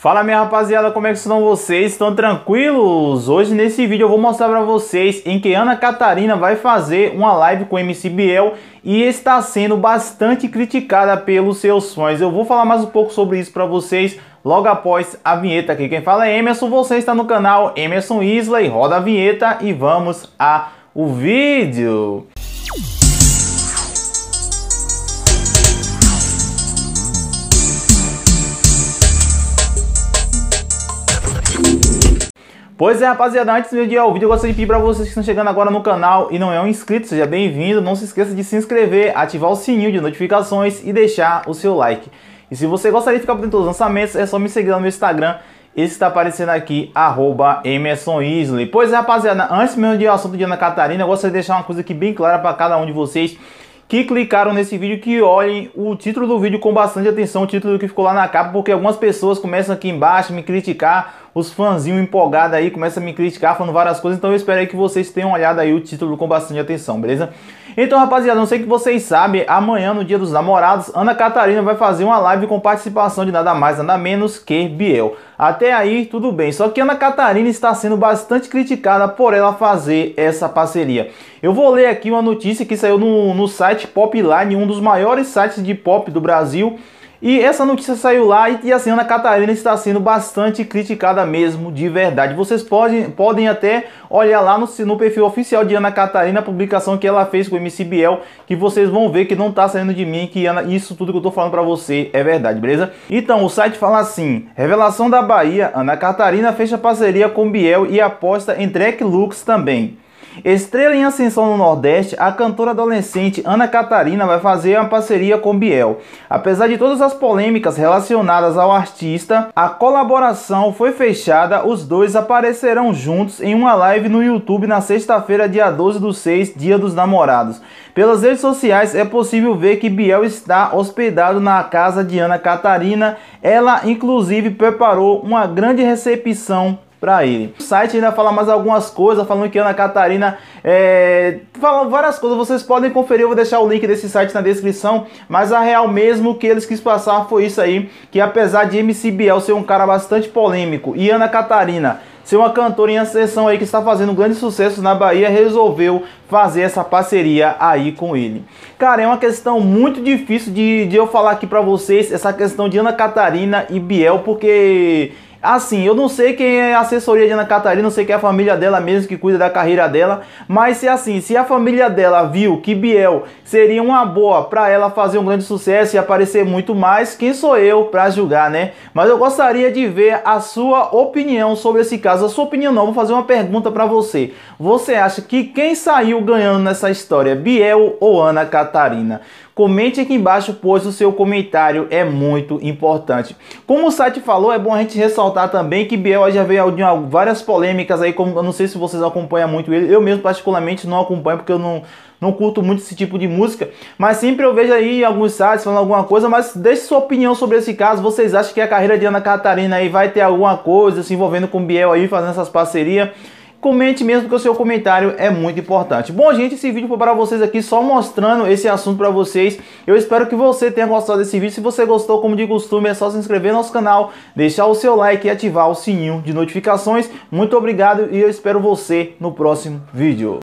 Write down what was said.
Fala minha rapaziada, como é que estão vocês? Estão tranquilos? Hoje nesse vídeo eu vou mostrar para vocês em que Ana Catarina vai fazer uma live com MC Biel e está sendo bastante criticada pelos seus fãs. Eu vou falar mais um pouco sobre isso para vocês logo após a vinheta aqui. Quem fala é Emerson, você está no canal Emerson Isley, roda a vinheta e vamos a o vídeo. Música Pois é, rapaziada, antes de ao vídeo, eu gostaria de pedir para vocês que estão chegando agora no canal e não é um inscrito, seja bem-vindo. Não se esqueça de se inscrever, ativar o sininho de notificações e deixar o seu like. E se você gostaria de ficar por dentro dos lançamentos, é só me seguir lá no meu Instagram, esse está aparecendo aqui, arroba Emerson Isley. Pois é, rapaziada, antes mesmo de ir ao assunto de Ana Catarina, eu gostaria de deixar uma coisa aqui bem clara para cada um de vocês que clicaram nesse vídeo, que olhem o título do vídeo com bastante atenção, o título que ficou lá na capa, porque algumas pessoas começam aqui embaixo me criticar os fãzinhos empolgados aí começam a me criticar falando várias coisas, então eu espero aí que vocês tenham olhado aí o título com bastante atenção, beleza? Então, rapaziada, não sei que vocês sabem, amanhã, no dia dos namorados, Ana Catarina vai fazer uma live com participação de nada mais, nada menos que Biel. Até aí, tudo bem. Só que Ana Catarina está sendo bastante criticada por ela fazer essa parceria. Eu vou ler aqui uma notícia que saiu no, no site Popline, um dos maiores sites de pop do Brasil. E essa notícia saiu lá e, e assim, Ana Catarina está sendo bastante criticada mesmo, de verdade. Vocês podem, podem até olhar lá no, no perfil oficial de Ana Catarina, a publicação que ela fez com o MC Biel, que vocês vão ver que não está saindo de mim, que Ana, isso tudo que eu estou falando para você é verdade, beleza? Então, o site fala assim, revelação da Bahia, Ana Catarina fecha parceria com Biel e aposta em Trek Lux também. Estrela em ascensão no Nordeste, a cantora adolescente Ana Catarina vai fazer uma parceria com Biel. Apesar de todas as polêmicas relacionadas ao artista, a colaboração foi fechada. Os dois aparecerão juntos em uma live no YouTube na sexta-feira, dia 12 do 6, Dia dos Namorados. Pelas redes sociais é possível ver que Biel está hospedado na casa de Ana Catarina. Ela, inclusive, preparou uma grande recepção para ele. O site ainda fala mais algumas coisas, falando que Ana Catarina é, fala várias coisas, vocês podem conferir, eu vou deixar o link desse site na descrição, mas a real mesmo que eles quis passar foi isso aí, que apesar de MC Biel ser um cara bastante polêmico e Ana Catarina ser uma cantora em ascensão aí que está fazendo grandes sucessos na Bahia, resolveu fazer essa parceria aí com ele. Cara, é uma questão muito difícil de, de eu falar aqui para vocês, essa questão de Ana Catarina e Biel, porque Assim, eu não sei quem é a assessoria de Ana Catarina, não sei quem é a família dela mesmo que cuida da carreira dela, mas se assim, se a família dela viu que Biel seria uma boa para ela fazer um grande sucesso e aparecer muito mais, quem sou eu para julgar, né? Mas eu gostaria de ver a sua opinião sobre esse caso. A sua opinião não, vou fazer uma pergunta para você. Você acha que quem saiu ganhando nessa história, Biel ou Ana Catarina? Comente aqui embaixo, pois o seu comentário é muito importante. Como o site falou, é bom a gente ressaltar também que Biel já veio de várias polêmicas aí, como eu não sei se vocês acompanham muito ele, eu mesmo particularmente não acompanho porque eu não não curto muito esse tipo de música, mas sempre eu vejo aí alguns sites falando alguma coisa, mas deixe sua opinião sobre esse caso, vocês acham que a carreira de Ana Catarina aí vai ter alguma coisa se envolvendo com Biel aí, fazendo essas parcerias? comente mesmo que o seu comentário é muito importante. Bom, gente, esse vídeo foi para vocês aqui só mostrando esse assunto para vocês. Eu espero que você tenha gostado desse vídeo. Se você gostou, como de costume, é só se inscrever no nosso canal, deixar o seu like e ativar o sininho de notificações. Muito obrigado e eu espero você no próximo vídeo.